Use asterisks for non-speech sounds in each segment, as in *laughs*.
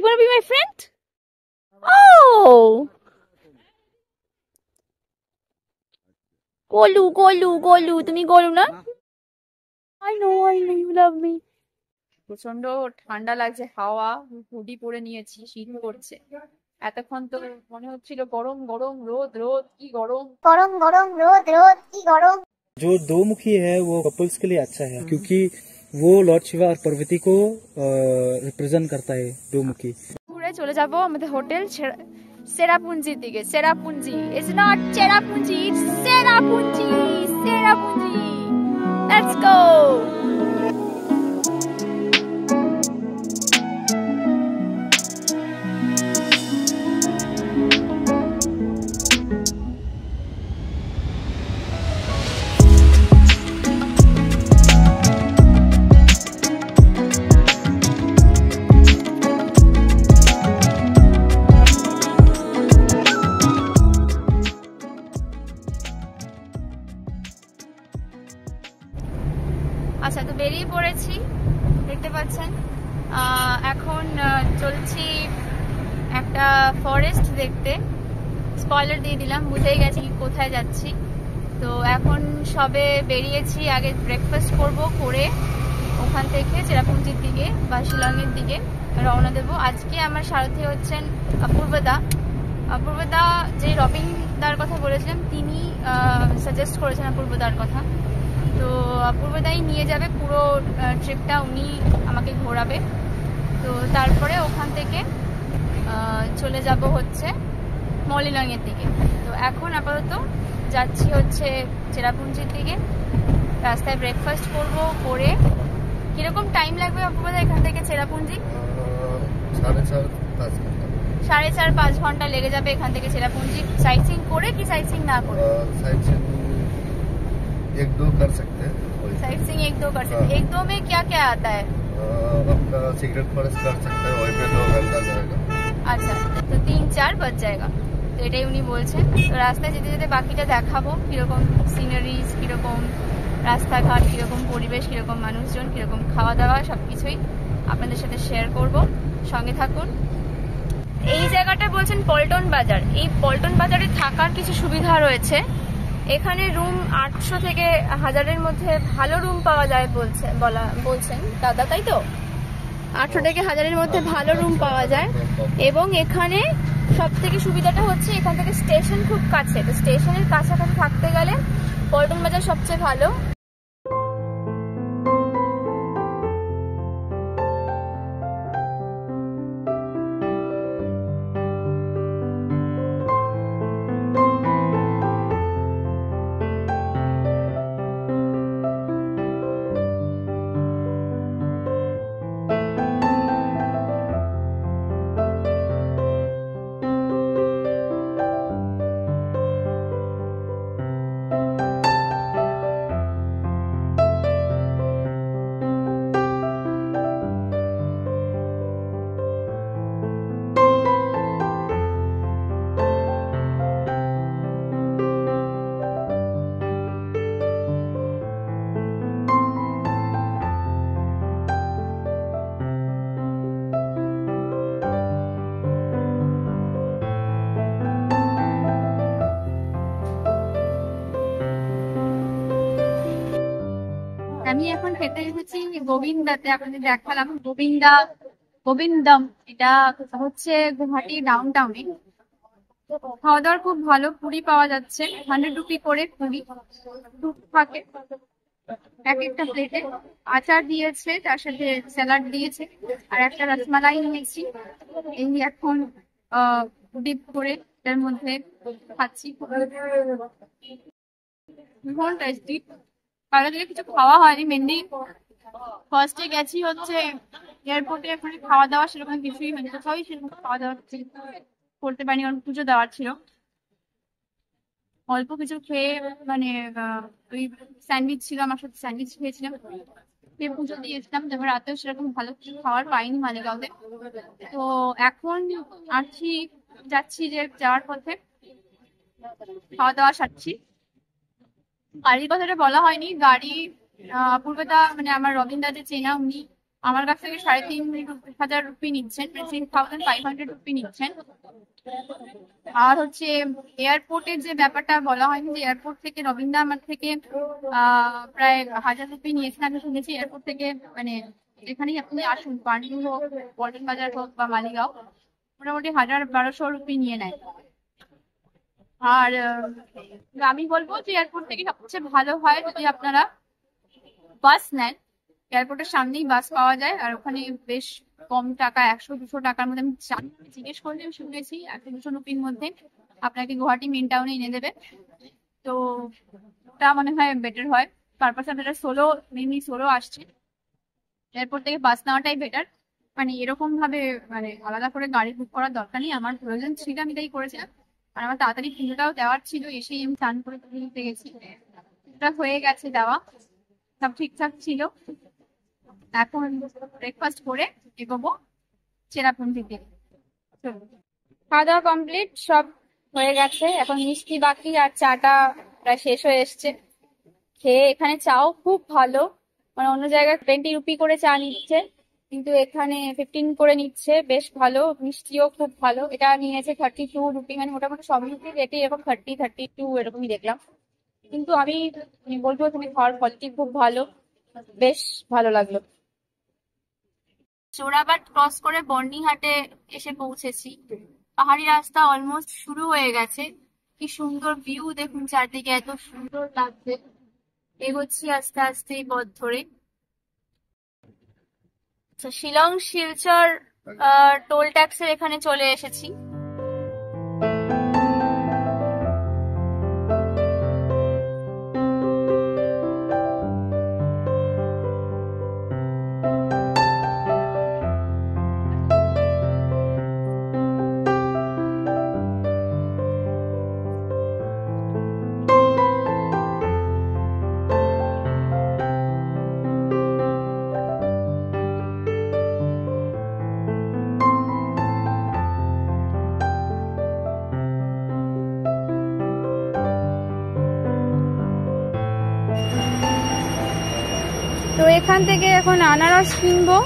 You want to be my friend? Oh! Golu, Golu, Golu. তুমি গলু না? I know, I know you love me. প্রচন্ড ঠান্ডা লাগছে হাওয়া হুডি পরে নিয়েছি শীত পড়ছে এতক্ষণ তো মনে হচ্ছিল গরম গরম রোদ রোদ কি গরম গরম গরম রোদ রোদ কি গরম जो दो मुखी है वो कपल्स के लिए अच्छा है क्योंकि वो लॉर्ड शिवा और पार्वती को रिप्रेजेंट करता है दो मुखी चले जाब होटल सेरापुंजी दिखे Serapunji is not Cherrapunji Serapunji Serapunji let's go আচ্ছা তো বেরিয়ে পড়েছি দেখতে পাচ্ছেন এখন চলছি একটা ফরেস্ট দেখতে স্পয়লার দিয়ে দিলাম বুঝেই গেছি কোথায় যাচ্ছি তো এখন সবে বেরিয়েছি আগে ব্রেকফাস্ট করব করে ওখান থেকে চেরাপুঞ্জির দিকে বা শিলংয়ের দিকে রওনা দেব আজকে আমার সারথি হচ্ছেন অপূর্বদা অপূর্বদা যে রবিনদার কথা বলেছিলাম তিনি সাজেস্ট করেছেন অপূর্বদার কথা তো অপূর্বদাই নিয়ে যাবে পুরো ট্রিপটা উনি আমাকে ঘোরাবে তো তারপরে ওখান থেকে চলে যাব হচ্ছে মলিনাঙের দিকে তো এখন আপাতত যাচ্ছি হচ্ছে চেরাপুঞ্জির দিকে রাস্তায় ব্রেকফাস্ট করব করে কিরকম টাইম লাগবে অপূর্বদা এখান থেকে চেরাপুঞ্জি সাড়ে চার পাঁচ ঘন্টা লেগে যাবে এখান থেকে চেরাপুঞ্জি সাইট সিং করে কি সাইট সিং না করে সাইট সিং एक दो कर सकते हैं साइट सिंग एक दो कर सकते हैं एक दो में क्या क्या आता है अपना सिगरेट फॉरेस्ट कर सकते हैं वही पे दो घंटा जाएगा আচ্ছা তো তিন চার বাজ জায়গা তো এটাই উনি বলছেন তো রাস্তায় যেতে যেতে বাকিটা দেখাবো কিরকম সিনারিজ কিরকম রাস্তাঘাট কিরকম পরিবেশ কিরকম মানুষজন কিরকম খাওয়া দাওয়া সব কিছুই আপনাদের সাথে শেয়ার করব সঙ্গে থাকুন এই জায়গাটা বলছেন পল্টন বাজার এই পল্টন বাজারে থাকার কিছু সুবিধা রয়েছে এখানে রুম আটশো থেকে হাজারের মধ্যে ভালো রুম পাওয়া যায় বলছে বলা বলছেন দাদা তাই তো আটশো হ্যাঁ। থেকে হাজারের মধ্যে ভালো রুম পাওয়া যায় এবং এখানে সব থেকে সুবিধাটা হচ্ছে এখান থেকে স্টেশন খুব কাছে তো স্টেশনের কাছাকাছি থাকতে গেলে পল্টন বাজার সবচেয়ে ভালো এটাই হচ্ছে গোবিন্দাতে আপনাদের দেখালাম গোবিন্দা গোবিন্দম এটা হচ্ছে গুহাটি ডাউন টাউনে খাওয়া দাওয়ার খুব ভালো পুরি পাওয়া যাচ্ছে হান্ড্রেড রুপি করে পুরি থাকে এক একটা প্লেটে আচার দিয়েছে তার সাথে স্যালাড দিয়েছে আর একটা রসমালাই নিয়েছি এই এখন ডিপ করে এটার মধ্যে খাচ্ছি ভীষণ টেস্টি বাইরে থেকে কিছু খাওয়া হয়নি মেনলি ফার্স্টে গেছি হচ্ছে এয়ারপোর্টে ওখানে খাওয়া দাওয়া সেরকম কিছুই হয়নি মানে কোথাওই সেরকম খাওয়া দাওয়া করতে পারিনি কারণ পুজো দেওয়ার ছিল অল্প কিছু খেয়ে মানে ওই স্যান্ডউইচ ছিল আমার সাথে স্যান্ডউইচ খেয়েছিলাম খেয়ে পুজো দিয়েছিলাম তারপর রাতেও সেরকম ভালো কিছু খাওয়ার পাইনি মালিগাঁওতে তো এখন আসছি যাচ্ছি যে যাওয়ার পথে খাওয়া দাওয়া সারছি গাড়ির কথাটা বলা হয়নি গাড়ি পূর্বতা মানে আমার রবীন্দ্র দাদা চেনা উনি আমার কাছ থেকে সাড়ে তিন হাজার রুপি নিচ্ছেন থাউজেন্ড ফাইভ হান্ড্রেড রুপি নিচ্ছেন আর হচ্ছে এয়ারপোর্টের যে ব্যাপারটা বলা হয়নি যে এয়ারপোর্ট থেকে রবীন্দ্র আমার থেকে প্রায় হাজার রুপি নিয়েছেন আমি শুনেছি এয়ারপোর্ট থেকে মানে এখানেই আপনি আসুন পান্ডু হোক পল্টন বাজার হোক বা মালিগাঁও মোটামুটি হাজার বারোশো রুপি নিয়ে নেয় আর আমি বলবো যে এয়ারপোর্ট থেকে সবচেয়ে ভালো হয় যদি আপনারা বাস নেন এয়ারপোর্টের সামনেই বাস পাওয়া যায় আর ওখানে বেশ কম টাকা একশো দুশো টাকার মধ্যে আমি জিজ্ঞেস করলে আমি শুনেছি একশো দুশো রুপির মধ্যে আপনাকে গুয়াহাটি মেন টাউনে এনে দেবে তো তা মনে হয় বেটার হয় পারপাস আপনারা সোলো মেনলি সোলো আসছে এয়ারপোর্ট থেকে বাস নেওয়াটাই বেটার মানে এরকম ভাবে মানে আলাদা করে গাড়ি বুক করার দরকার নেই আমার প্রয়োজন ছিল আমি তাই করেছিলাম আর আমার তাড়াতাড়ি পুজোটাও দেওয়ার ছিল এসেই আমি চান করে পুজো গেছি ওটা হয়ে গেছে দেওয়া সব ঠিকঠাক ছিল এখন ব্রেকফাস্ট করে এগোবো চেরাপুঞ্জি দিয়ে খাওয়া দাওয়া কমপ্লিট সব হয়ে গেছে এখন মিষ্টি বাকি আর চাটা প্রায় শেষ হয়ে এসছে খেয়ে এখানে চাও খুব ভালো মানে অন্য জায়গায় টোয়েন্টি রুপি করে চা নিচ্ছে কিন্তু এখানে ফিফটিন করে নিচ্ছে বেশ ভালো মিষ্টিও খুব ভালো এটা নিয়েছে থার্টি টু রুপি মানে মোটামুটি সব মিষ্টির রেটে এরকম থার্টি থার্টি টু এরকমই দেখলাম কিন্তু আমি বলবো তুমি খাওয়ার কোয়ালিটি খুব ভালো বেশ ভালো লাগলো চোরাবাট ক্রস করে বর্নিহাটে এসে পৌঁছেছি পাহাড়ি রাস্তা অলমোস্ট শুরু হয়ে গেছে কি সুন্দর ভিউ দেখুন চারদিকে এত সুন্দর লাগছে এগোচ্ছি আস্তে আস্তে পথ ধরে শিলং শিলচর টোল ট্যাক্সের এখানে চলে এসেছি এখন আনারস কিনবো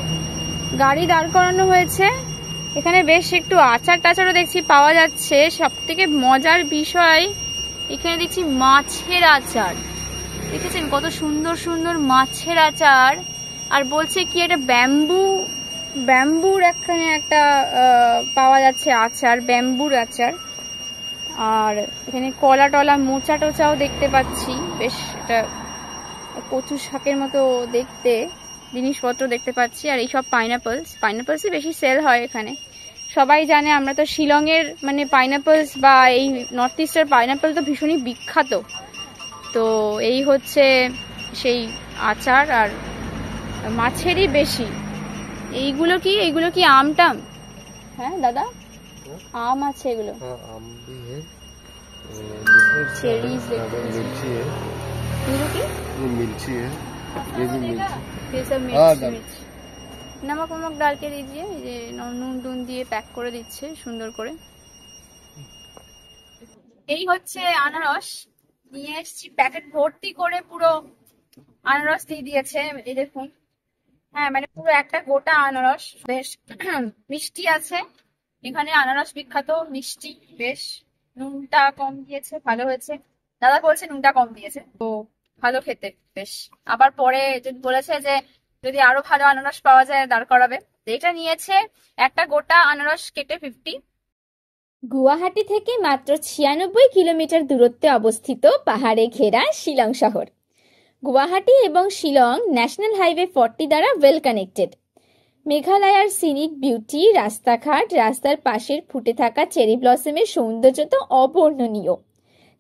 গাড়ি দাঁড় করানো হয়েছে এখানে বেশ একটু আচার টাচারও দেখছি পাওয়া যাচ্ছে সব থেকে মজার বিষয় এখানে দেখছি মাছের আচার দেখেছেন কত সুন্দর সুন্দর মাছের আচার আর বলছে কি এটা ব্যাম্বু ব্যাম্বুর একখানে একটা পাওয়া যাচ্ছে আচার ব্যাম্বুর আচার আর এখানে কলা টলা মোচা টোচাও দেখতে পাচ্ছি বেশ এটা কচু শাকের মতো দেখতে জিনিসপত্র দেখতে পাচ্ছি আর এইসব পাইনাপলস পাইনাপলসই বেশি সেল হয় এখানে সবাই জানে আমরা তো শিলংয়ের মানে পাইনাপলস বা এই নর্থ ইস্টের পাইনাপল তো ভীষণই বিখ্যাত তো এই হচ্ছে সেই আচার আর মাছেরই বেশি এইগুলো কি এইগুলো কি আমটাম হ্যাঁ দাদা আম আছে এগুলো হ্যাঁ, এগুলো কি মিলছি নামক सब मिर्च मिर्च नमक নুন টুন দিয়ে প্যাক করে দিচ্ছে সুন্দর করে এই হচ্ছে আনারস নিয়ে এসেছি প্যাকেট ভর্তি করে পুরো আনারস দিয়ে দিয়েছে এই দেখুন হ্যাঁ মানে পুরো একটা গোটা আনারস বেশ *clears throat* মিষ্টি আছে এখানে আনারস বিখ্যাত মিষ্টি বেশ নুনটা কম দিয়েছে ভালো হয়েছে দাদা বলছে নুনটা কম দিয়েছে তো ভালো খেতে বেশ আবার পরে যদি বলেছে যে যদি আরো ভালো আনারস পাওয়া যায় দাঁড় করাবে এটা নিয়েছে একটা গোটা আনারস কেটে ফিফটি গুয়াহাটি থেকে মাত্র ছিয়ানব্বই কিলোমিটার দূরত্বে অবস্থিত পাহাড়ে ঘেরা শিলং শহর গুয়াহাটি এবং শিলং ন্যাশনাল হাইওয়ে ফর্টি দ্বারা ওয়েল কানেক্টেড মেঘালয়ার সিনিক বিউটি রাস্তাঘাট রাস্তার পাশের ফুটে থাকা চেরি ব্লসমের সৌন্দর্য তো অবর্ণনীয়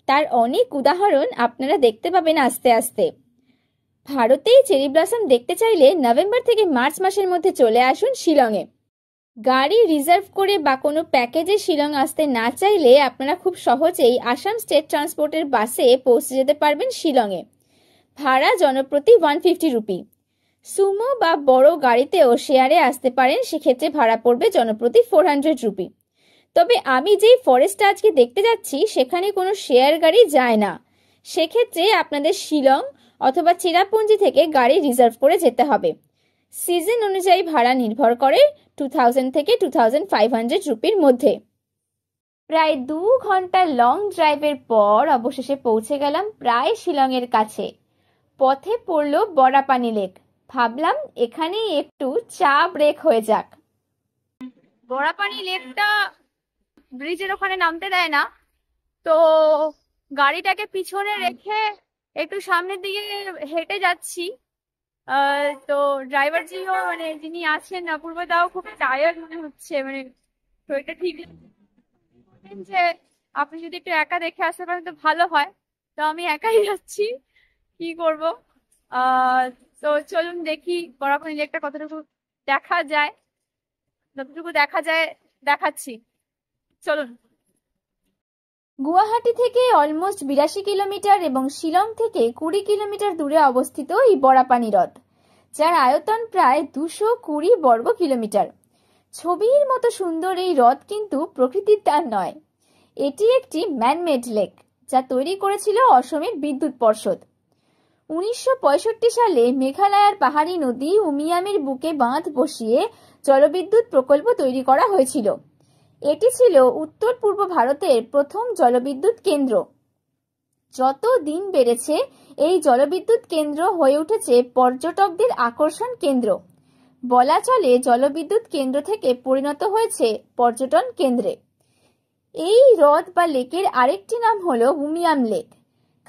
তার অনেক উদাহরণ আপনারা দেখতে পাবেন আস্তে আস্তে ভারতেই চেরি ব্লসম দেখতে চাইলে নভেম্বর থেকে মার্চ মাসের মধ্যে চলে আসুন শিলংয়ে গাড়ি রিজার্ভ করে বা কোনো প্যাকেজে শিলং আসতে না চাইলে আপনারা খুব সহজেই আসাম স্টেট ট্রান্সপোর্টের বাসে পৌঁছে যেতে পারবেন শিলংয়ে ভাড়া জনপ্রতি ওয়ান ফিফটি রুপি সুমো বা বড় গাড়িতেও শেয়ারে আসতে পারেন সেক্ষেত্রে ভাড়া পড়বে জনপ্রতি ফোর হান্ড্রেড রুপি তবে আমি যেই ফরেস্টটা আজকে দেখতে যাচ্ছি সেখানে কোনো শেয়ার গাড়ি যায় না সেক্ষেত্রে আপনাদের শিলং অথবা চেরাপুঞ্জি থেকে গাড়ি রিজার্ভ করে যেতে হবে সিজন অনুযায়ী ভাড়া নির্ভর করে টু থাউজেন্ড থেকে টু থাউজেন্ড ফাইভ হান্ড্রেড রুপির মধ্যে প্রায় দু ঘন্টা লং ড্রাইভের পর অবশেষে পৌঁছে গেলাম প্রায় শিলংয়ের কাছে পথে পড়ল বড়াপানি লেক ভাবলাম এখানেই একটু চা ব্রেক হয়ে যাক বড়াপানি লেকটা ব্রিজের ওখানে নামতে দেয় না তো গাড়িটাকে পিছনে রেখে একটু সামনের দিকে হেঁটে যাচ্ছি তো ড্রাইভার জিও মানে যিনি আছেন অপূর্ব দাও খুব টায়ার্ড মনে হচ্ছে মানে শরীরটা ঠিক যে আপনি যদি একটু একা দেখে আসতে পারেন তো ভালো হয় তো আমি একাই যাচ্ছি কি করব তো চলুন দেখি বরাবর ইলেকটা কতটুকু দেখা যায় যতটুকু দেখা যায় দেখাচ্ছি চলুন গুয়াহাটি থেকে অলমোস্ট বিরাশি কিলোমিটার এবং শিলং থেকে কুড়ি কিলোমিটার দূরে অবস্থিত এই বরাপানি হ্রদ যার আয়তন প্রায় দুশো কুড়ি বর্গ কিলোমিটার ছবির মতো সুন্দর এই হ্রদ কিন্তু প্রকৃতির তার নয় এটি একটি ম্যানমেড লেক যা তৈরি করেছিল অসমের বিদ্যুৎ পর্ষদ উনিশশো সালে মেঘালয়ের পাহাড়ি নদী উমিয়ামের বুকে বাঁধ বসিয়ে জলবিদ্যুৎ প্রকল্প তৈরি করা হয়েছিল এটি ছিল উত্তর পূর্ব ভারতের প্রথম জলবিদ্যুৎ কেন্দ্র যত দিন বেড়েছে এই জলবিদ্যুৎ কেন্দ্র হয়ে উঠেছে পর্যটকদের আকর্ষণ কেন্দ্র বলা চলে জলবিদ্যুৎ কেন্দ্র থেকে পরিণত হয়েছে পর্যটন কেন্দ্রে এই হ্রদ বা লেকের আরেকটি নাম হল উমিয়াম লেক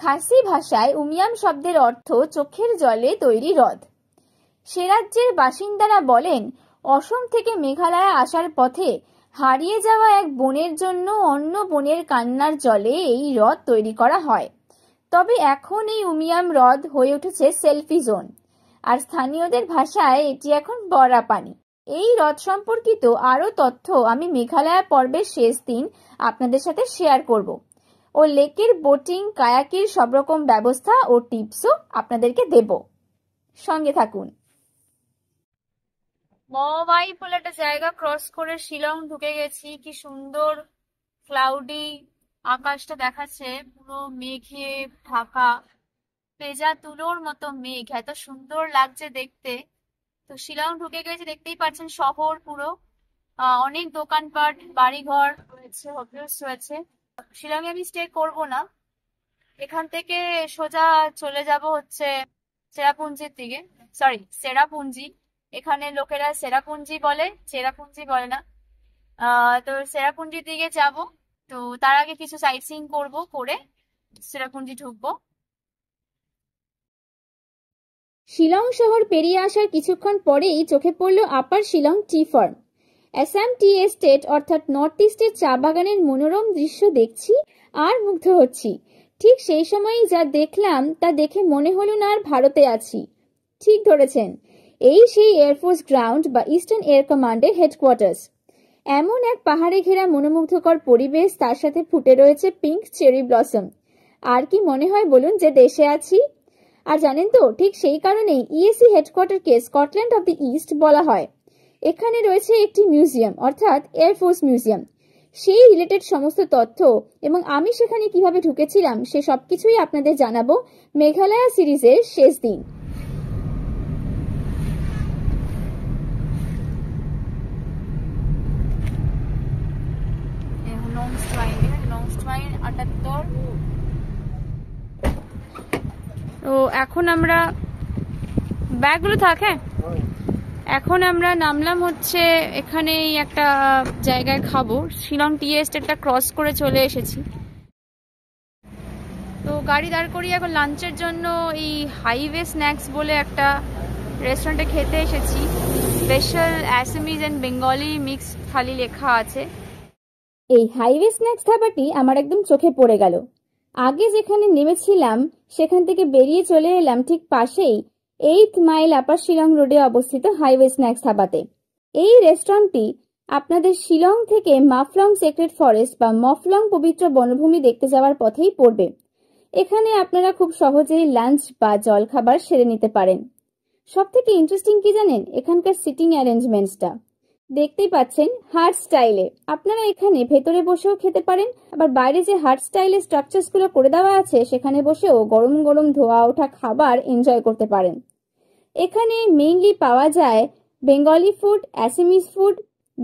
খাসি ভাষায় উমিয়াম শব্দের অর্থ চোখের জলে তৈরি হ্রদ সে রাজ্যের বাসিন্দারা বলেন অসম থেকে মেঘালয়ে আসার পথে হারিয়ে যাওয়া এক বোনের জন্য অন্য বোনের কান্নার জলে এই হ্রদ তৈরি করা হয় তবে এখন এই উমিয়াম হ্রদ হয়ে উঠেছে সেলফি জোন আর স্থানীয়দের ভাষায় এটি এখন বরা পানি এই হ্রদ সম্পর্কিত আরও তথ্য আমি মেঘালয়া পর্বের শেষ দিন আপনাদের সাথে শেয়ার করব ও লেকের বোটিং কায়াকির সব রকম ব্যবস্থা ও টিপসও আপনাদেরকে দেব সঙ্গে থাকুন মওবাই বলে একটা জায়গা ক্রস করে শিলং ঢুকে গেছি কি সুন্দর ক্লাউডি আকাশটা দেখাচ্ছে পুরো মেঘে ঢাকা পেজা তুলোর মতো মেঘ এত সুন্দর লাগছে দেখতে তো শিলং ঢুকে গেছি দেখতেই পাচ্ছেন শহর পুরো অনেক দোকানপাট বাড়িঘর রয়েছে হোটেলস রয়েছে শিলংয়ে আমি স্টে করব না এখান থেকে সোজা চলে যাব হচ্ছে চেরাপুঞ্জির দিকে সরি সেরাপুঞ্জি এখানে লোকেরা সেরাপুঞ্জি বলে চেরাপুঞ্জি বলে না তো সেরাপুঞ্জির দিকে যাব তো তার আগে কিছু সাইট সিইং করবো করে সেরাপুঞ্জি ঢুকবো শিলং শহর পেরিয়ে আসার কিছুক্ষণ পরেই চোখে পড়ল upper Shillong tea farm Assam tea estate north নর্থ ইস্টের চা বাগানের মনোরম দৃশ্য দেখছি আর মুগ্ধ হচ্ছি ঠিক সেই সময়ই যা দেখলাম তা দেখে মনে হল না আর ভারতে আছি ঠিক ধরেছেন এই সেই এয়ারফোর্স গ্রাউন্ড বা ইস্টার্ন এয়ার কমান্ডের হেডকোয়ার্টার্স এমন এক পাহাড়ে ঘেরা মনোমুগ্ধকর পরিবেশ তার সাথে ফুটে রয়েছে পিঙ্ক চেরি ব্লসম আর কি মনে হয় বলুন যে দেশে আছি আর জানেন তো ঠিক সেই কারণেই ইএসি হেডকোয়ার্টারকে স্কটল্যান্ড অব দি ইস্ট বলা হয় এখানে রয়েছে একটি মিউজিয়াম অর্থাৎ এয়ারফোর্স মিউজিয়াম সেই রিলেটেড সমস্ত তথ্য এবং আমি সেখানে কিভাবে ঢুকেছিলাম সে সব কিছুই আপনাদের জানাবো মেঘালয়া সিরিজের শেষ দিন তো এখন আমরা ব্যাগগুলো থাকে এখন আমরা নামলাম হচ্ছে এখানে একটা জায়গায় খাবো শিলং টি এস্টেটটা ক্রস করে চলে এসেছি তো গাড়ি দাঁড় করিয়ে এখন লাঞ্চের জন্য এই হাইওয়ে স্ন্যাক্স বলে একটা রেস্টুরেন্টে খেতে এসেছি special Assamese and Bengali mixed thali লেখা আছে এই হাইওয়ে স্ন্যাক্স ধাবাটি আমার একদম চোখে পড়ে গেল আগে যেখানে নেমেছিলাম সেখান থেকে বেরিয়ে চলে এলাম ঠিক পাশেই এইট মাইল আপার শিলং রোডে অবস্থিত হাইওয়ে স্ন্যাক্স ধাবাতে এই রেস্টুরেন্টটি আপনাদের শিলং থেকে মাফলং সেক্রেট ফরেস্ট বা মফলং পবিত্র বনভূমি দেখতে যাওয়ার পথেই পড়বে এখানে আপনারা খুব সহজেই লাঞ্চ বা জলখাবার সেরে নিতে পারেন সব থেকে ইন্টারেস্টিং কি জানেন এখানকার সিটিং অ্যারেঞ্জমেন্টসটা দেখতেই পাচ্ছেন হার্ড স্টাইলে আপনারা এখানে ভেতরে বসেও খেতে পারেন আবার বাইরে যে হার্ড স্টাইলে স্ট্রাকচারসগুলো করে দেওয়া আছে সেখানে বসেও গরম গরম ধোয়া ওঠা খাবার এনজয় করতে পারেন এখানে মেইনলি পাওয়া যায় Bengali food Assamese food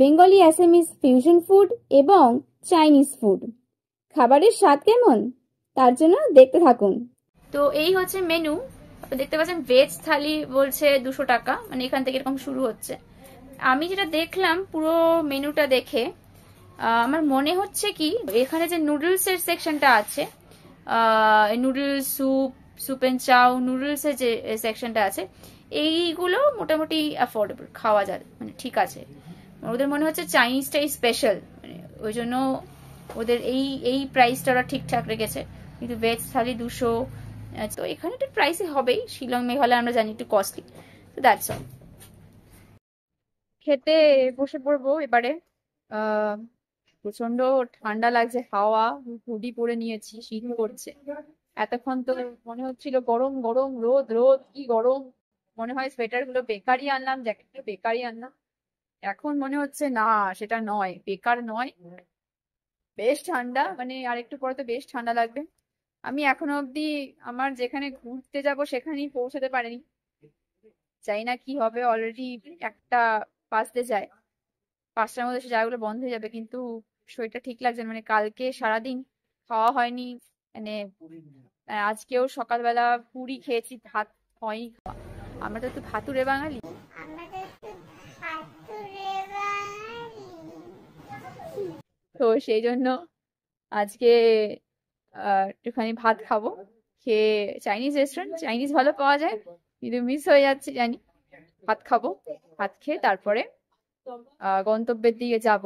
Bengali Assamese fusion food এবং চাইনিজ ফুড খাবারের স্বাদ কেমন তার জন্য দেখতে থাকুন তো এই হচ্ছে মেনু দেখতে পাচ্ছেন ভেজ থালি বলছে দুশো টাকা মানে এখান থেকে এরকম শুরু হচ্ছে আমি যেটা দেখলাম পুরো মেনুটা দেখে আমার মনে হচ্ছে কি এখানে যে নুডলসের সেকশনটা আছে noodles soup soup and chow নুডলসের যে সেকশনটা আছে এইগুলো মোটামুটি অ্যাফোর্ডেবল খাওয়া যায় মানে ঠিক আছে ওদের মনে হচ্ছে চাইনিজটাই স্পেশাল মানে ওই জন্য ওদের এই এই প্রাইসটা ওরা ঠিকঠাক রেখেছে কিন্তু ভেজ থালি দুশো তো এখানে একটু প্রাইসই হবেই শিলং মেঘালয় আমরা জানি একটু কস্টলি তো দ্যাটস অল খেতে বসে পড়বো এবারে প্রচন্ড ঠান্ডা লাগছে হাওয়া হুডি পরে নিয়েছি শীত করছে এতক্ষণ তো মনে হচ্ছিল গরম গরম রোদ রোদ কি গরম মনে হয় সোয়েটার গুলো বেকারই আনলাম জ্যাকেটগুলো বেকারই আনলাম এখন মনে হচ্ছে না সেটা নয় বেকার নয় বেশ ঠান্ডা মানে আর একটু পরে তো বেশ ঠান্ডা লাগবে আমি এখনো অব্দি আমার যেখানে ঘুরতে যাব সেখানেই পৌঁছাতে পারিনি চাই না কি হবে অলরেডি একটা পাঁচতে যায় পাঁচটার মধ্যে সে জায়গাগুলো বন্ধ হয়ে যাবে কিন্তু শরীরটা ঠিক লাগছে মানে কালকে সারাদিন খাওয়া হয়নি মানে আজকেও সকালবেলা পুরি খেয়েছি ভাত হয়নি আমরা তো একটু ভাতুরে বাঙালি তো সেই জন্য আজকে একটুখানি ভাত খাবো খেয়ে চাইনিজ রেস্টুরেন্ট চাইনিজ ভালো পাওয়া যায় কিন্তু মিস হয়ে যাচ্ছে জানি ভাত খাবো ভাত খেয়ে তারপরে গন্তব্যের দিকে যাব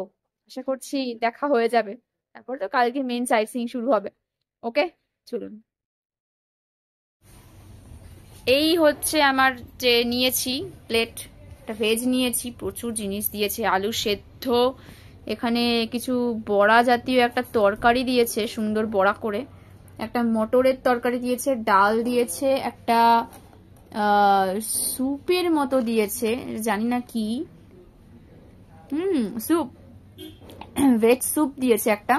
আশা করছি দেখা হয়ে যাবে তারপরে তো কালকে মেন সাইট সিং শুরু হবে ওকে চলুন এই হচ্ছে আমার যে নিয়েছি প্লেট একটা ভেজ নিয়েছি প্রচুর জিনিস দিয়েছে আলু সেদ্ধ এখানে কিছু বড়া জাতীয় একটা তরকারি দিয়েছে সুন্দর বড়া করে একটা মটরের তরকারি দিয়েছে ডাল দিয়েছে একটা স্যুপের মতো দিয়েছে জানি না কি হুম স্যুপ ভেজ *clears throat* স্যুপ দিয়েছে একটা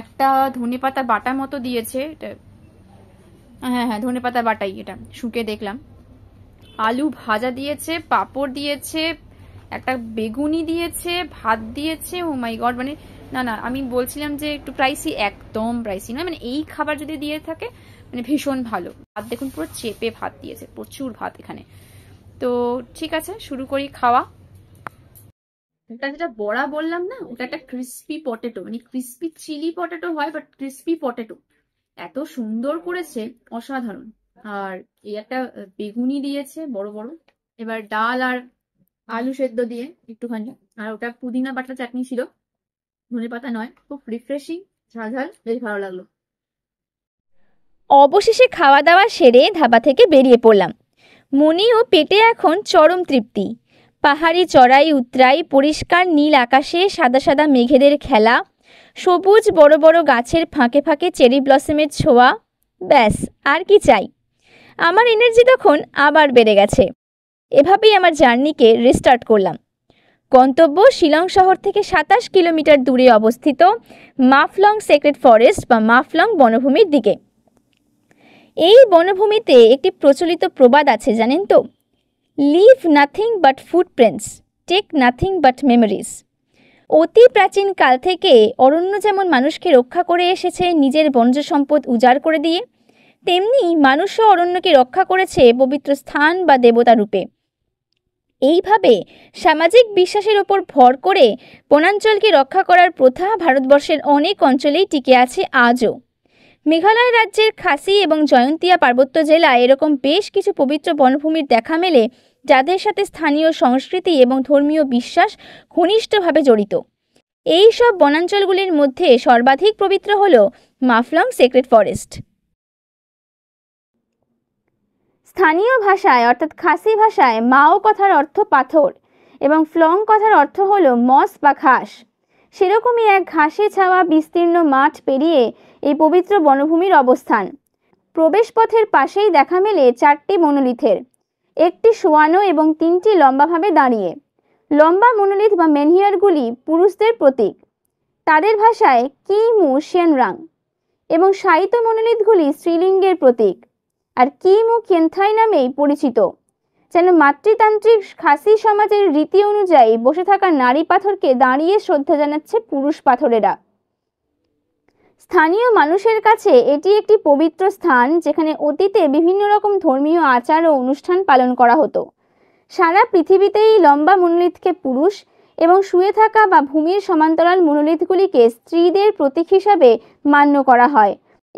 একটা ধনে পাতা বাটার মতো দিয়েছে এটা হ্যাঁ হ্যাঁ ধনে পাতা বাটাই এটা শুকে দেখলাম আলু ভাজা দিয়েছে পাপড় দিয়েছে একটা বেগুনি দিয়েছে ভাত দিয়েছে ও মাই গড মানে না না আমি বলছিলাম যে একটু প্রাইসি একদম প্রাইসি না মানে এই খাবার যদি দিয়ে থাকে মানে ভীষণ ভালো ভাত দেখুন পুরো চেপে ভাত দিয়েছে প্রচুর ভাত এখানে তো ঠিক আছে শুরু করি খাওয়া ওটা যেটা বড়া বললাম না ওটা একটা ক্রিস্পি পটেটো মানে ক্রিস্পি চিলি পটেটো হয় বাট ক্রিস্পি পটেটো এত সুন্দর করেছে অসাধারণ আর এই একটা বেগুনি দিয়েছে বড় বড় এবার ডাল আর আলু সেদ্ধ দিয়ে একটুখানি আর ওটা পুদিনা বাটা চাটনি ছিল ধনে পাতা নয় খুব রিফ্রেশিং ঝাল ঝাল বেশ ভালো লাগলো অবশেষে খাওয়া দাওয়া সেরে ধাবা থেকে বেরিয়ে পড়লাম ও পেটে এখন চরম তৃপ্তি পাহাড়ি চড়াই উতরাই পরিষ্কার নীল আকাশে সাদা সাদা মেঘেদের খেলা সবুজ বড় বড় গাছের ফাঁকে ফাঁকে চেরি ব্লসমের ছোঁয়া ব্যাস আর কি চাই আমার এনার্জি তখন আবার বেড়ে গেছে এভাবেই আমার জার্নিকে রিস্টার্ট করলাম গন্তব্য শিলং শহর থেকে সাতাশ কিলোমিটার দূরে অবস্থিত মাফলং সেক্রেট ফরেস্ট বা মাফলং বনভূমির দিকে এই বনভূমিতে একটি প্রচলিত প্রবাদ আছে জানেন তো leave nothing but footprints take nothing but memories অতি প্রাচীন কাল থেকে অরণ্য যেমন মানুষকে রক্ষা করে এসেছে নিজের বনজ সম্পদ উজাড় করে দিয়ে তেমনি মানুষও অরণ্যকে রক্ষা করেছে পবিত্র স্থান বা দেবতা রূপে এইভাবে সামাজিক বিশ্বাসের ওপর ভর করে বনাঞ্চলকে রক্ষা করার প্রথা ভারতবর্ষের অনেক অঞ্চলেই টিকে আছে আজও মেঘালয় রাজ্যের খাসি এবং জয়ন্তিয়া পার্বত্য জেলায় এরকম বেশ কিছু পবিত্র বনভূমির দেখা মেলে যাদের সাথে স্থানীয় সংস্কৃতি এবং ধর্মীয় বিশ্বাস ঘনিষ্ঠভাবে জড়িত এই সব বনাঞ্চলগুলির মধ্যে সর্বাধিক পবিত্র হল মাফলং সেক্রেট ফরেস্ট স্থানীয় ভাষায় অর্থাৎ খাসি ভাষায় মাও কথার অর্থ পাথর এবং ফ্লং কথার অর্থ হল মস বা ঘাস সেরকমই এক ঘাসে ছাওয়া বিস্তীর্ণ মাঠ পেরিয়ে এই পবিত্র বনভূমির অবস্থান প্রবেশপথের পাশেই দেখা মেলে চারটি মনোলিথের একটি শোয়ানো এবং তিনটি লম্বাভাবে দাঁড়িয়ে লম্বা মনোলিথ বা মেনহিয়ারগুলি পুরুষদের প্রতীক তাদের ভাষায় কি মু রাং এবং সাহিত্য মনোলিথগুলি শ্রীলিঙ্গের প্রতীক আর কি মু কেন্থাই নামেই পরিচিত যেন মাতৃতান্ত্রিক খাসি সমাজের রীতি অনুযায়ী বসে থাকা নারী পাথরকে দাঁড়িয়ে শ্রদ্ধা জানাচ্ছে পুরুষ পাথরেরা স্থানীয় মানুষের কাছে এটি একটি পবিত্র স্থান যেখানে অতীতে বিভিন্ন রকম ধর্মীয় আচার ও অনুষ্ঠান পালন করা হতো সারা পৃথিবীতেই লম্বা মনোলিথকে পুরুষ এবং শুয়ে থাকা বা ভূমির সমান্তরাল মনোলিথগুলিকে স্ত্রীদের প্রতীক হিসাবে মান্য করা হয়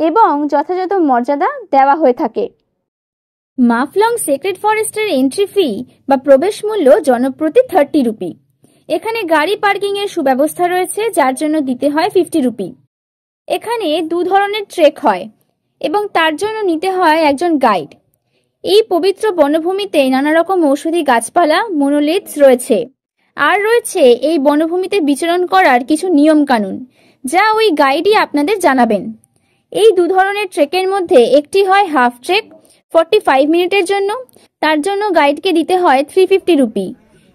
এবং যথাযথ মর্যাদা দেওয়া হয়ে থাকে মাফলং সেক্রেট ফরেস্টের এন্ট্রি ফি বা প্রবেশ মূল্য জনপ্রতি থার্টি রুপি এখানে গাড়ি পার্কিং এর সুব্যবস্থা রয়েছে যার জন্য দিতে হয় ফিফটি রুপি এখানে দু ধরনের ট্রেক হয় এবং তার জন্য নিতে হয় একজন গাইড এই পবিত্র বনভূমিতে নানা রকম ঔষধি গাছপালা মনোলিথস রয়েছে আর রয়েছে এই বনভূমিতে বিচরণ করার কিছু নিয়ম কানুন যা ওই গাইডই আপনাদের জানাবেন এই দু ধরনের ট্রেকের মধ্যে একটি হয় হাফ ট্রেক ফর্টি ফাইভ মিনিটের জন্য তার জন্য গাইডকে দিতে হয় থ্রি ফিফটি রুপি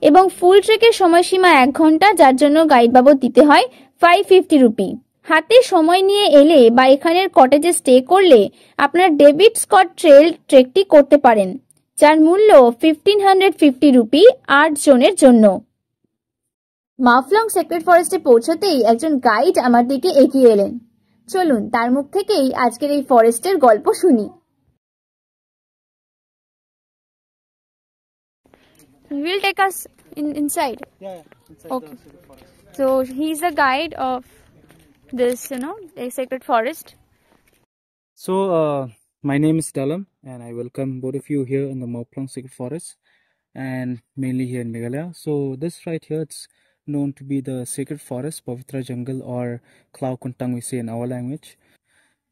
এবং ফুল ট্রেকের সময়সীমা এক ঘন্টা যার জন্য গাইড বাবদ দিতে হয় ফাইভ ফিফটি রুপি হাতে সময় নিয়ে এলে বা এখানের কটেজে স্টে করলে আপনার ডেভিড স্কট ট্রেল ট্রেকটি করতে পারেন যার মূল্য ফিফটিন হান্ড্রেড ফিফটি রুপি আট জনের জন্য মাফলং সেক্রেট ফরেস্টে পৌঁছতেই একজন গাইড আমার দিকে এগিয়ে এলেন চলুন তার মুখ থেকেই আজকের এই ফরেস্টের গল্প শুনি He will take us in inside. Yeah, yeah. Inside okay. so he's the guide of this, you know, a sacred forest. So uh, my name is Dalam, and I welcome both of you here in the Moplong Sacred Forest, and mainly here in Meghalaya. So this right here, it's known to be the sacred forest, Pavitra Jungle, or Klau Kuntang we say in our language.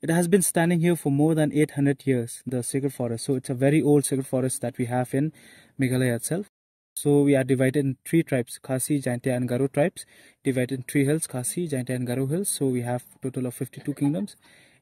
It has been standing here for more than 800 years, the sacred forest. So it's a very old sacred forest that we have in Meghalaya itself. So we are divided in three tribes, Khasi, Jaintia and Garo tribes, divided in three hills, Khasi, Jaintia and Garo hills. So we have total of 52 kingdoms.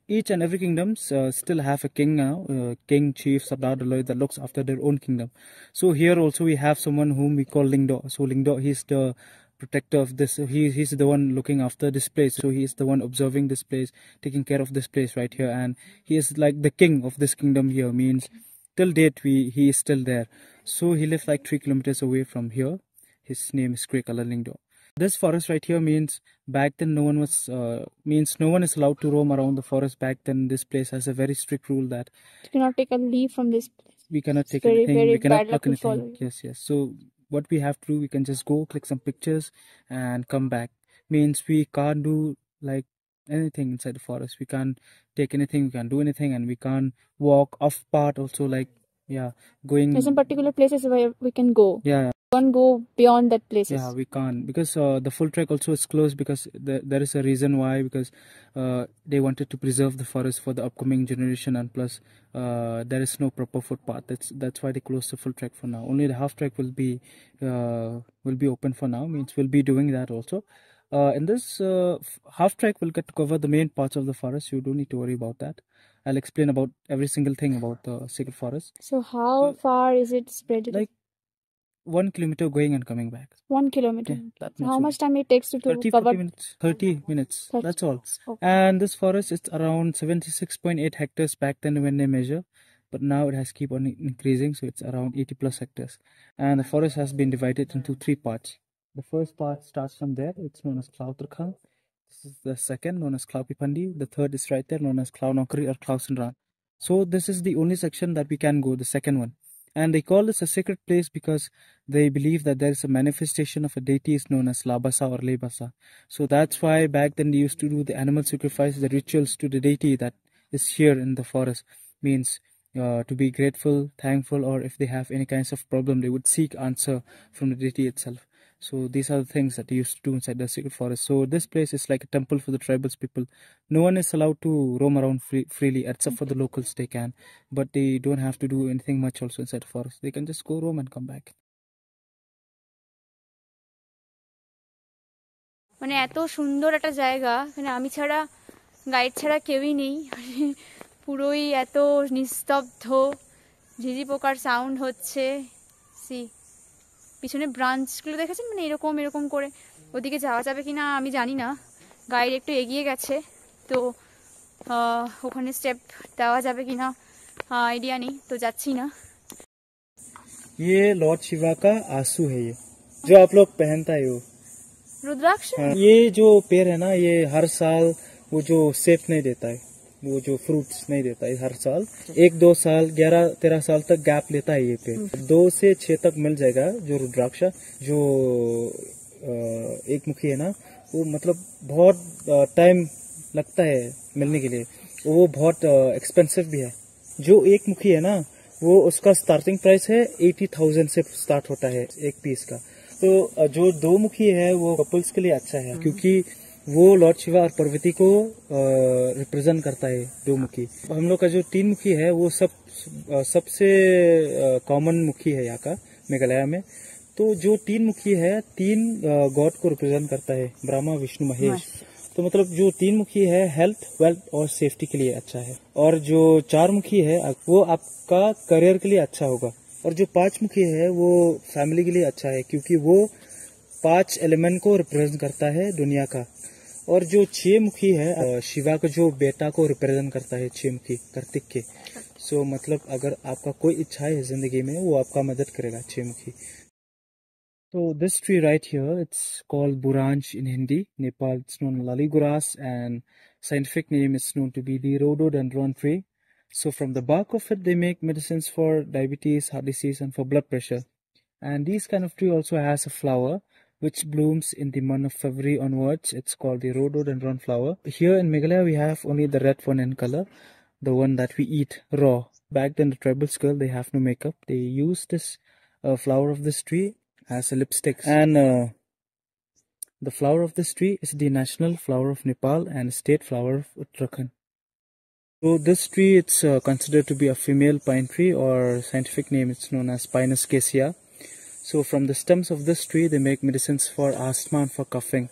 Each and every kingdoms uh, still have a king now, uh, king, chief, Sabdar, that looks after their own kingdom. So here also we have someone whom we call Lingdo. So Lingdo, he's the protector of this he he's the one looking after this place so he is the one observing this place taking care of this place right here and he is like the king of this kingdom here means till date we he is still there so he lives like 3 kilometers away from here. His name is Grey Color Lingdo. This forest right here means back then no one was uh, means no one is allowed to roam around the forest back then this place has a very strict rule that you cannot take a leaf from this place. We cannot it's take very, anything, very we cannot pluck anything. Yes, yes. So what we have to do, we can just go click some pictures and come back. Means we can't do like anything inside the forest. We can't take anything, we can't do anything and we can't walk off path also like yeah going there's some particular places where we can go yeah, yeah. We can't go beyond that places yeah we can't because uh, the full track also is closed because the, there is a reason why because uh, they wanted to preserve the forest for the upcoming generation and plus uh, there is no proper footpath that's that's why they closed the full track for now only the half track will be uh, will be open for now means we'll be doing that also and uh, this uh, half track will get to cover the main parts of the forest you don't need to worry about that I'll explain about every single thing about the sacred forest. So how uh, far is it spread? Like one kilometer going and coming back. One kilometer. Yeah, that so how much time it takes to 30, cover? 30 minutes. 30 minutes. 30. That's all. Okay. And this forest is around 76.8 hectares back then when they measure. But now it has keep on increasing, so it's around 80 plus hectares. And the forest has been divided into three parts. The first part starts from there. It's known as Klauterkhang. This is the second known as Klaupipandi. The third is right there known as Klaunokri or Klausenran. So this is the only section that we can go, the second one. And they call this a sacred place because they believe that there is a manifestation of a deity is known as Labasa or Lebasa. So that's why back then they used to do the animal sacrifice, the rituals to the deity that is here in the forest. Means uh, to be grateful, thankful, or if they have any kinds of problem, they would seek answer from the deity itself. so these are the things that they used to do inside the secret forest so this place is like a temple for the tribal people no one is allowed to roam around free, freely except for the locals they can but they don't have to do anything much also inside the forest they can just go roam and come back মানে এত সুন্দর একটা জায়গা মানে আমি ছাড়া guide ছাড়া কেউই নেই পুরোই এত নিস্তব্ধ ঝিঝি পোকার সাউন্ড হচ্ছে সি পিছনে ব্রাঞ্চগুলো দেখেছেন মানে এরকম এরকম করে ওদিকে যাওয়া যাবে কি না আমি জানি না গাইড একটু এগিয়ে গেছে তো ওখানে স্টেপ দেওয়া যাবে কি না আইডিয়া নেই তো যাচ্ছি না ये लॉर्ड शिवा का आंसू है ये जो आप लोग पहनता है वो रुद्राक्ष हाँ, वो जो फ्रूट्स नहीं देता है हर साल एक दो साल ग्यारह तेरह साल तक गैप लेता है ये पे हम्म। दो से छह तक मिल जाएगा जो रुद्राक्ष जो एक मुखी है ना वो मतलब बहुत टाइम लगता है मिलने के लिए वो बहुत एक्सपेंसिव भी है जो एक मुखी है ना वो उसका स्टार्टिंग प्राइस है एटी थाउजेंड से स्टार्ट होता है एक पीस का तो जो दो मुखी है वो कपल्स के लिए अच्छा है हम्म। क्योंकि वो लॉर्ड शिवा और पर्वती को रिप्रेजेंट करता है दो मुखी हम लोग का जो तीन मुखी है वो सब सबसे कॉमन मुखी है यहाँ का मेघालय में तो जो तीन मुखी है तीन गॉड को रिप्रेजेंट करता है ब्रह्मा विष्णु महेश तो मतलब जो तीन मुखी है हेल्थ वेल्थ और सेफ्टी के लिए अच्छा है और जो चार मुखी है वो आपका करियर के लिए अच्छा होगा और जो पांच मुखी है वो फैमिली के लिए अच्छा है क्योंकि वो पांच एलिमेंट को रिप्रेजेंट करता है दुनिया का और जो छे मुखी है शिवा का जो बेटा को रिप्रेजेंट करता है छे मुखी कार्तिक के सो मतलब अगर आपका कोई इच्छा है जिंदगी में वो आपका मदद करेगा छे मुखी तो this tree right here it's called buransh in Hindi Nepal it's known lali guras and scientific name is known to be the rhododendron tree so from the bark of it they make medicines for diabetes heart disease and for blood pressure and these kind of tree also has a flower which blooms in the month of February onwards. It's called the rhododendron flower. Here in Meghalaya, we have only the red one in color, the one that we eat raw. Back in the tribal girl, they have no makeup. They use this uh, flower of this tree as a lipstick. And uh, the flower of this tree is the national flower of Nepal and state flower of Uttarakhand. So this tree, it's uh, considered to be a female pine tree or scientific name, it's known as Pinus casea. So from the stems of this tree, they make medicines for asthma and for coughing.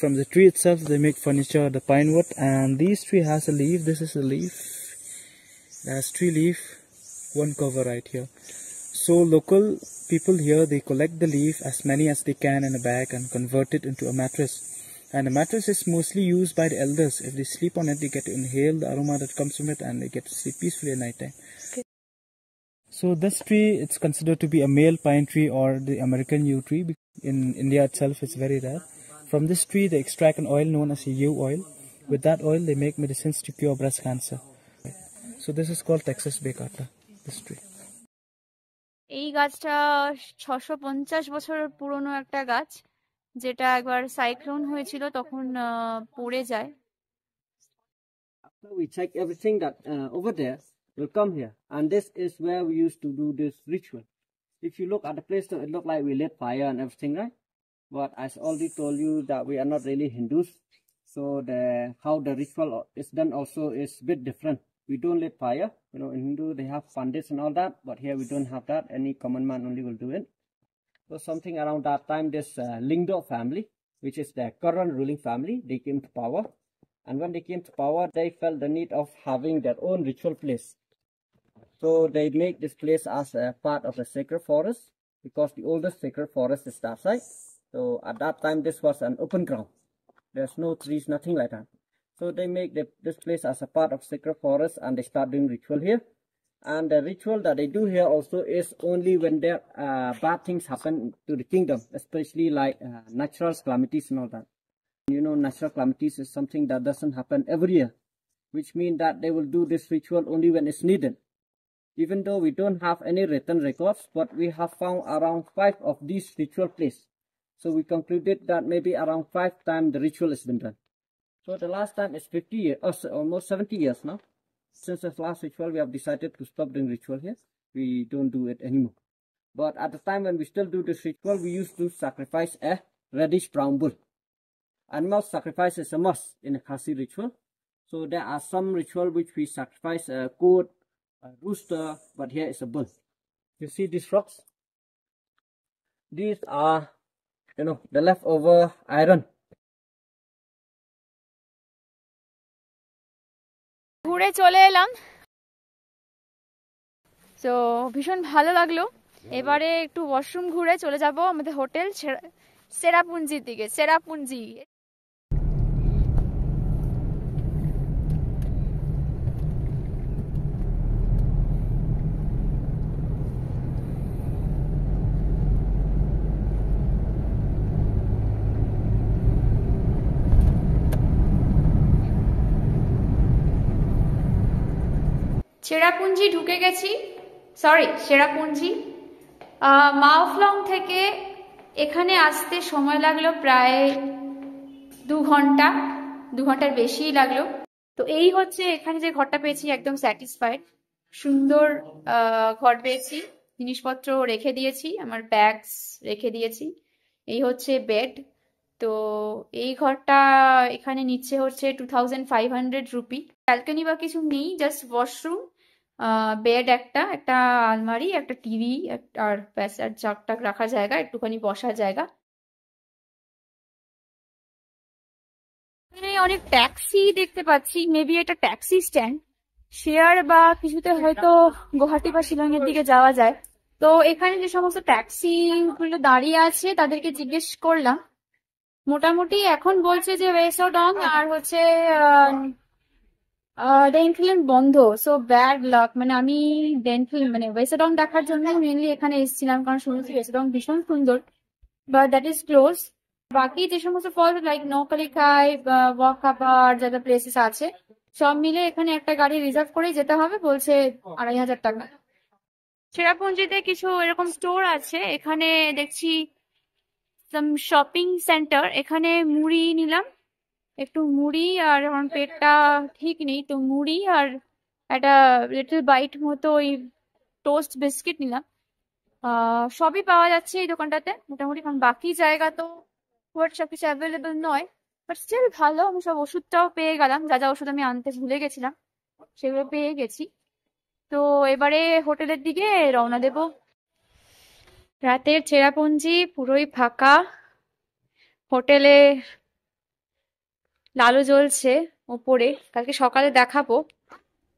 From the tree itself, they make furniture, the pine wood. And this tree has a leaf. This is a leaf. There's tree leaf, one cover right here. So local people here, they collect the leaf as many as they can in a bag and convert it into a mattress. And the mattress is mostly used by the elders. If they sleep on it, they get to inhale the aroma that comes from it and they get to sleep peacefully at night time. Okay. So this tree, it's considered to be a male pine tree or the American yew tree. In India itself, it's very rare. From this tree, they extract an oil known as yew oil. With that oil, they make medicines to cure breast cancer. So this is called Texas Bakata, this tree. এই গাছটা ছশো পঞ্চাশ পুরনো একটা গাছ যেটা একবার cyclone হয়েছিল তখন পড়ে যায় We check everything that uh, over there will come here. And this is where we used to do this ritual. If you look at the place, it looked like we lit fire and everything, right? But as already told you that we are not really Hindus. So the how the ritual is done also is a bit different. We don't lit fire. You know, in Hindu they have pandits and all that, but here we don't have that. Any common man only will do it. So something around that time, this uh, Lingdo family, which is the current ruling family, they came to power. And when they came to power, they felt the need of having their own ritual place. So they make this place as a part of a sacred forest because the oldest sacred forest is that side. So at that time, this was an open ground. There's no trees, nothing like that. So they make the, this place as a part of sacred forest and they start doing ritual here. And the ritual that they do here also is only when there uh, bad things happen to the kingdom, especially like uh, natural calamities and all that. You know, natural calamities is something that doesn't happen every year, which means that they will do this ritual only when it's needed. Even though we don't have any written records, but we have found around five of these ritual places. So we concluded that maybe around five times the ritual has been done. So the last time is 50 years, uh, almost 70 years now. Since the last ritual, we have decided to stop doing ritual here. We don't do it anymore. But at the time when we still do this ritual, we used to sacrifice a reddish brown bull. Animal sacrifice is a must in a Khasi ritual. So there are some ritual which we sacrifice a uh, goat, a rooster, but here is a bull. You see these rocks? These are, you know, the leftover iron. ঘুরে চলে এলাম তো ভীষণ ভালো লাগলো এবারে একটু washroom ঘুরে চলে যাব আমাদের হোটেল সেরাপুঞ্জির দিকে সেরাপুঞ্জি চেরাপুঞ্জি ঢুকে গেছি সরি সেরাপুঞ্জি মাওফলং থেকে এখানে আসতে সময় লাগলো প্রায় দু ঘন্টা দু ঘন্টার বেশিই লাগলো তো এই হচ্ছে এখানে যে ঘরটা পেয়েছি একদম স্যাটিসফাইড সুন্দর ঘর পেয়েছি জিনিসপত্র রেখে দিয়েছি আমার ব্যাগস রেখে দিয়েছি এই হচ্ছে বেড তো এই ঘরটা এখানে নিচ্ছে হচ্ছে two thousand five hundred rupee balcony বা কিছু নেই জাস্ট ওয়াশরুম বেড একটা একটা আলমারি একটা টিভি আর ব্যাস আর জাগটাগ রাখা জায়গা একটুখানি বসার জায়গা এখানে অনেক ট্যাক্সি দেখতে পাচ্ছি মেবি এটা ট্যাক্সি স্ট্যান্ড শেয়ার বা কিছুতে হয়তো গুয়াহাটি বা শিলং এর দিকে যাওয়া যায় তো এখানে যে সমস্ত ট্যাক্সি গুলো দাঁড়িয়ে আছে তাদেরকে জিজ্ঞেস করলাম মোটামুটি এখন বলছে যে ওয়েসোডং আচ্ছা। আর হচ্ছে ডেন্টাল বন্ধ সো ব্যাড লাক মানে আমি ডেন্টাল মানে ওয়েসেডং দেখার জন্য মেনলি এখানে এসেছিলাম কারণ শুনেছি ওয়েসেডং ভীষণ সুন্দর বাট দ্যাট ইজ ক্লোজ বাকি যে সমস্ত ফল লাইক নৌকালিকায় ওয়াক ওয়াকাবার যাদের প্লেসেস আছে সব মিলে এখানে একটা গাড়ি রিজার্ভ করেই যেতে হবে বলছে আড়াই হাজার টাকা চেরাপুঞ্জিতে কিছু এরকম স্টোর আছে এখানে দেখছি শপিং সেন্টার এখানে মুড়ি নিলাম একটু মুড়ি আর আমার পেটটা ঠিক নেই তো মুড়ি আর একটা লিটল বাইট মতো ওই টোস্ট বিস্কিট নিলাম সবই পাওয়া যাচ্ছে এই দোকানটাতে মোটামুটি কারণ বাকি জায়গা তো সব কিছু অ্যাভেলেবেল নয় বাট স্টিল ভালো আমি সব ওষুধটাও পেয়ে গেলাম যা যা ওষুধ আমি আনতে ভুলে গেছিলাম সেগুলো পেয়ে গেছি তো এবারে হোটেলের দিকে রওনা দেব রাতের চেরাপুঞ্জি পুরোই ফাঁকা হোটেলে লালও জ্বলছে ওপরে কালকে সকালে দেখাবো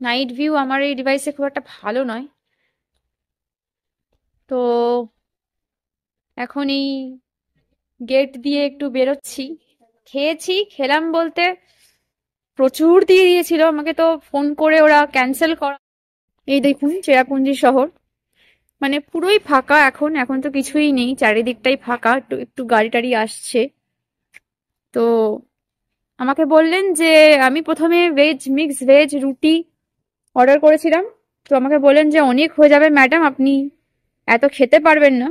নাইট ভিউ আমার এই ডিভাইসে খুব একটা ভালো নয় তো এখন এই গেট দিয়ে একটু বেরোচ্ছি খেয়েছি খেলাম বলতে প্রচুর দিয়ে দিয়েছিল আমাকে তো ফোন করে ওরা ক্যান্সেল করা এই দেখুন চেরাপুঞ্জি শহর মানে পুরোই ফাঁকা এখন এখন তো কিছুই নেই চারিদিকটাই ফাঁকা একটু একটু গাড়ি টাড়ি আসছে তো আমাকে বললেন যে আমি প্রথমে ভেজ মিক্স ভেজ রুটি অর্ডার করেছিলাম তো আমাকে বললেন যে অনেক হয়ে যাবে ম্যাডাম আপনি এত খেতে পারবেন না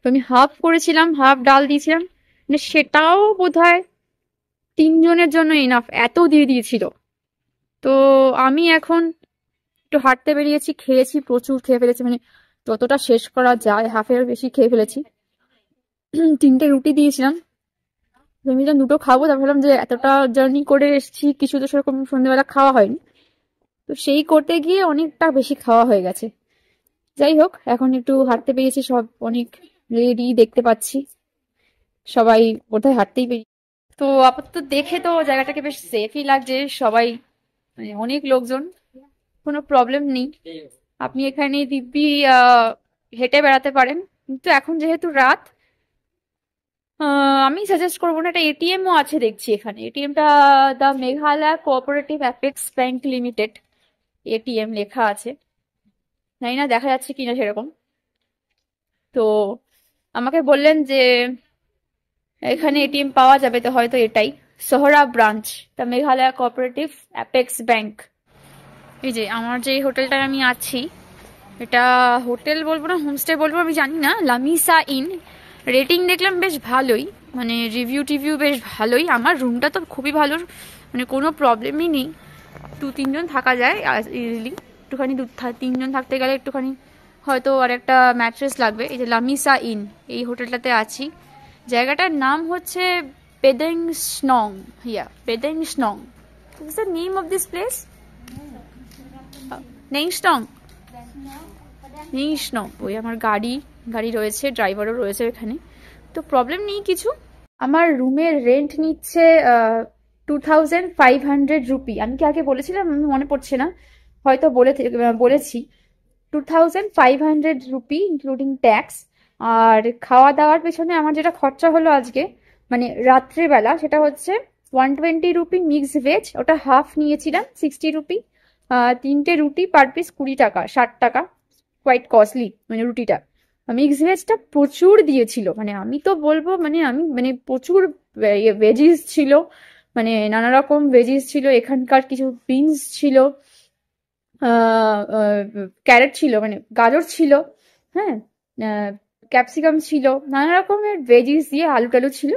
তো আমি হাফ করেছিলাম হাফ ডাল দিয়েছিলাম মানে সেটাও বোধ হয় তিনজনের জন্য ইনাফ এত দিয়ে দিয়েছিল তো আমি এখন একটু হাঁটতে বেরিয়েছি খেয়েছি প্রচুর খেয়ে ফেলেছি মানে যতটা শেষ করা যায় হাফের বেশি খেয়ে ফেলেছি তিনটে রুটি দিয়েছিলাম আমি যখন দুটো খাবো তারপর ভাবলাম যে এতটা জার্নি করে এসেছি কিছু তো সেরকম সন্ধ্যেবেলা খাওয়া হয়নি তো সেই করতে গিয়ে অনেকটা বেশি খাওয়া হয়ে গেছে যাই হোক এখন একটু হাঁটতে পেরেছি সব অনেক রেডি দেখতে পাচ্ছি সবাই কোথায় হাঁটতেই পেরি তো আপাতত দেখে তো জায়গাটাকে বেশ সেফই লাগছে সবাই মানে অনেক লোকজন কোনো প্রবলেম নেই আপনি এখানে দিব্যি হেঁটে বেড়াতে পারেন কিন্তু এখন যেহেতু রাত আহ, আমি সাজেস্ট করবো না এটা ও আছে দেখছি এখানে এটিএমটা the Meghalaya cooperative apex bank limited ATM লেখা আছে জানি না দেখা যাচ্ছে কিনা সেরকম তো আমাকে বললেন যে এখানে এটিএম পাওয়া যাবে তো হয়তো এটাই Sohra branch the Meghalaya cooperative apex bank এই যে আমার যে হোটেলটায় আমি আছি এটা হোটেল বলবো না হোমস্টে বলবো আমি জানি না লামিসা ইন রেটিং দেখলাম বেশ ভালোই মানে রিভিউ টিভিউ বেশ ভালোই আমার রুমটা তো খুবই ভালো মানে কোনো প্রবলেমই নেই দু তিনজন থাকা যায় ইজিলি একটুখানি দু তিনজন থাকতে গেলে একটুখানি হয়তো আর একটা ম্যাট্রেস লাগবে এই যে লামিসা ইন এই হোটেলটাতে আছি জায়গাটার নাম হচ্ছে Pdeng Shnong yeah Pdeng Shnong is the name of this place নেই স্নং নেই স্নং ওই আমার গাড়ি গাড়ি রয়েছে ড্রাইভারও রয়েছে এখানে তো প্রবলেম নেই কিছু আমার রুমের রেন্ট নিচ্ছে two thousand five hundred rupee আমি কি আগে বলেছিলাম আমি মনে পড়ছে না হয়তো বলে বলেছি two thousand five hundred rupee including tax আর খাওয়া দাওয়ার পেছনে আমার যেটা খরচা হলো আজকে মানে রাত্রেবেলা সেটা হচ্ছে one twenty rupee mix veg ওটা হাফ নিয়েছিলাম সিক্সটি রুপি তিনটে রুটি পার পিস কুড়ি টাকা ষাট টাকা কোয়াইট কস্টলি মানে রুটিটা মিক্স ভেজটা প্রচুর দিয়েছিল মানে আমি তো বলবো মানে আমি মানে প্রচুর ভেজিস ইয়ে ছিল মানে নানা রকম ভেজিস ছিল এখানকার কিছু বিনস ছিল ক্যারেট ছিল মানে গাজর ছিল হ্যাঁ ক্যাপসিকাম ছিল নানা রকমের ভেজিস দিয়ে আলু টালু ছিল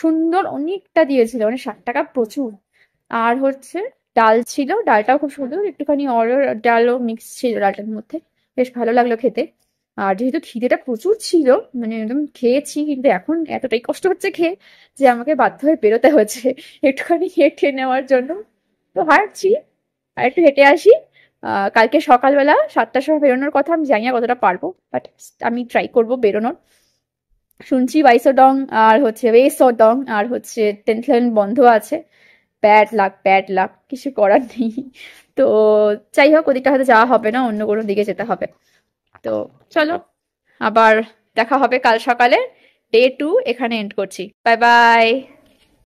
সুন্দর অনেকটা দিয়েছিল মানে ষাট টাকা প্রচুর আর হচ্ছে ডাল ছিল ডালটাও খুব সুন্দর একটুখানি অর ডালও মিক্স ছিল ডালটার মধ্যে বেশ ভালো লাগলো খেতে আর যেহেতু খিদেটা প্রচুর ছিল মানে একদম খেয়েছি কিন্তু এখন এতটাই কষ্ট হচ্ছে খেয়ে যে আমাকে বাধ্য হয়ে বেরোতে হয়েছে *laughs* একটুখানি হেঁটে নেওয়ার জন্য তো হাঁটছি আর একটু হেঁটে আসি কালকে সকালবেলা সাতটার সময় বেরোনোর কথা আমি জানি না কতটা পারবো বাট আমি ট্রাই করবো বেরোনোর শুনছি বাইসোডং আর হচ্ছে ওয়েসোডং আর হচ্ছে টেন্থ লাইন বন্ধ আছে ব্যাড লাক ব্যাড লাক কিছু করার নেই তো যাই হোক ওদিকটা হয়তো যাওয়া হবে না অন্য কোনো দিকে যেতে হবে তো চলো আবার দেখা হবে কাল সকালে ডে টু এখানে এন্ড করছি বাই বাই